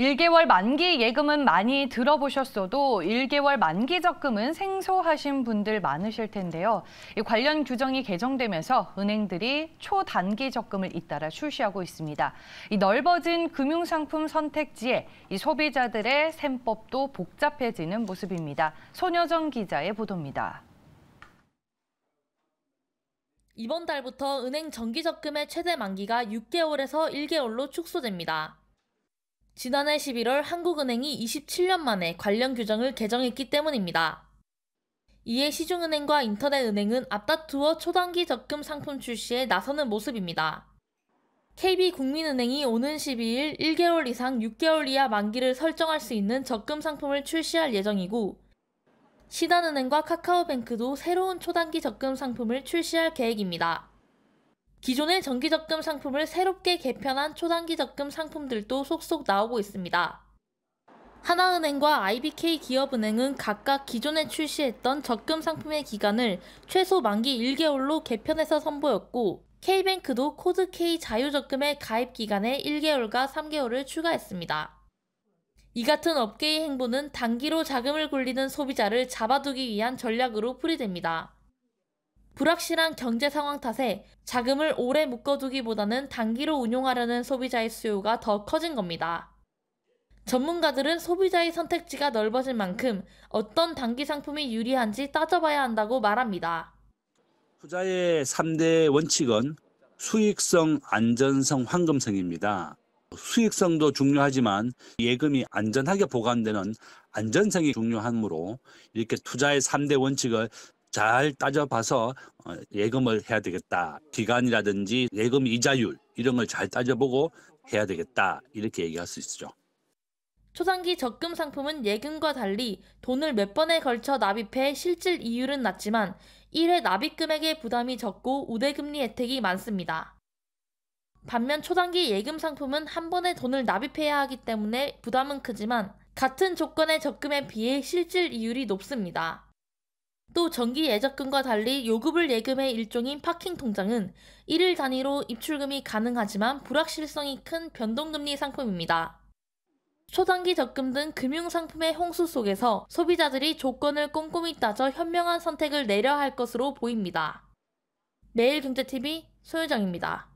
1개월 만기 예금은 많이 들어보셨어도 1개월 만기 적금은 생소하신 분들 많으실 텐데요. 관련 규정이 개정되면서 은행들이 초단기 적금을 잇따라 출시하고 있습니다. 이 넓어진 금융상품 선택지에 이 소비자들의 셈법도 복잡해지는 모습입니다. 손여정 기자의 보도입니다. 이번 달부터 은행 정기적금의 최대 만기가 6개월에서 1개월로 축소됩니다. 지난해 11월 한국은행이 27년 만에 관련 규정을 개정했기 때문입니다. 이에 시중은행과 인터넷은행은 앞다투어 초단기 적금 상품 출시에 나서는 모습입니다. KB국민은행이 오는 12일 1개월 이상 6개월 이하 만기를 설정할 수 있는 적금 상품을 출시할 예정이고, 시단은행과 카카오뱅크도 새로운 초단기 적금 상품을 출시할 계획입니다. 기존의 정기적금 상품을 새롭게 개편한 초단기적금 상품들도 속속 나오고 있습니다. 하나은행과 IBK 기업은행은 각각 기존에 출시했던 적금 상품의 기간을 최소 만기 1개월로 개편해서 선보였고, K뱅크도 코드 K 자유적금의 가입 기간에 1개월과 3개월을 추가했습니다. 이 같은 업계의 행보는 단기로 자금을 굴리는 소비자를 잡아두기 위한 전략으로 풀이됩니다. 불확실한 경제 상황 탓에 자금을 오래 묶어두기보다는 단기로 운용하려는 소비자의 수요가 더 커진 겁니다. 전문가들은 소비자의 선택지가 넓어진 만큼 어떤 단기 상품이 유리한지 따져봐야 한다고 말합니다. 투자의 3대 원칙은 수익성, 안전성, 황금성입니다 수익성도 중요하지만 예금이 안전하게 보관되는 안전성이 중요하므로 이렇게 투자의 3대 원칙을 잘 따져봐서 어, 예금을 해야 되겠다. 기간이라든지 예금 이자율 이런 걸 잘 따져보고 해야 되겠다. 이렇게 얘기할 수 있죠. 초단기 적금 상품은 예금과 달리 돈을 몇 번에 걸쳐 납입해 실질 이율은 낮지만 1회 납입 금액의 부담이 적고 우대금리 혜택이 많습니다. 반면 초단기 예금 상품은 한 번에 돈을 납입해야 하기 때문에 부담은 크지만 같은 조건의 적금에 비해 실질 이율이 높습니다. 또 정기 예적금과 달리 요구불 예금의 일종인 파킹 통장은 1일 단위로 입출금이 가능하지만 불확실성이 큰 변동금리 상품입니다. 초단기 적금 등 금융상품의 홍수 속에서 소비자들이 조건을 꼼꼼히 따져 현명한 선택을 내려야 할 것으로 보입니다. 매일경제TV 소유정입니다.